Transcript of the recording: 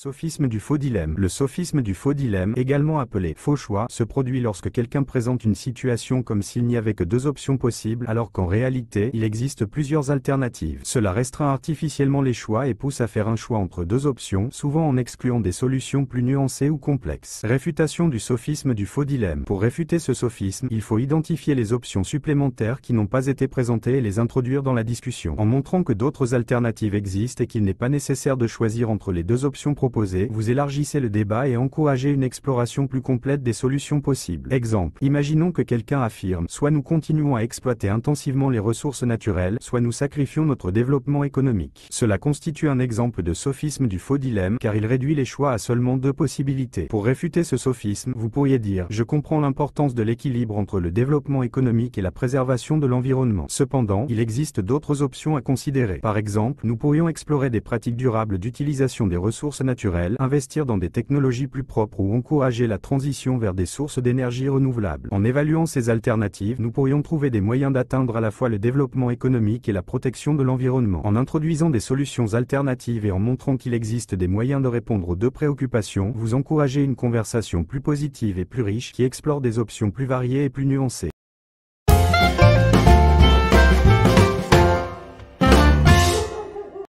Sophisme du faux dilemme Le sophisme du faux dilemme, également appelé faux choix, se produit lorsque quelqu'un présente une situation comme s'il n'y avait que deux options possibles alors qu'en réalité, il existe plusieurs alternatives. Cela restreint artificiellement les choix et pousse à faire un choix entre deux options, souvent en excluant des solutions plus nuancées ou complexes. Réfutation du sophisme du faux dilemme Pour réfuter ce sophisme, il faut identifier les options supplémentaires qui n'ont pas été présentées et les introduire dans la discussion, en montrant que d'autres alternatives existent et qu'il n'est pas nécessaire de choisir entre les deux options proposées vous élargissez le débat et encouragez une exploration plus complète des solutions possibles. Exemple, imaginons que quelqu'un affirme, soit nous continuons à exploiter intensivement les ressources naturelles, soit nous sacrifions notre développement économique. Cela constitue un exemple de sophisme du faux dilemme car il réduit les choix à seulement deux possibilités. Pour réfuter ce sophisme, vous pourriez dire « Je comprends l'importance de l'équilibre entre le développement économique et la préservation de l'environnement. Cependant, il existe d'autres options à considérer. Par exemple, nous pourrions explorer des pratiques durables d'utilisation des ressources naturelles investir dans des technologies plus propres ou encourager la transition vers des sources d'énergie renouvelables. En évaluant ces alternatives, nous pourrions trouver des moyens d'atteindre à la fois le développement économique et la protection de l'environnement. En introduisant des solutions alternatives et en montrant qu'il existe des moyens de répondre aux deux préoccupations, vous encouragez une conversation plus positive et plus riche qui explore des options plus variées et plus nuancées.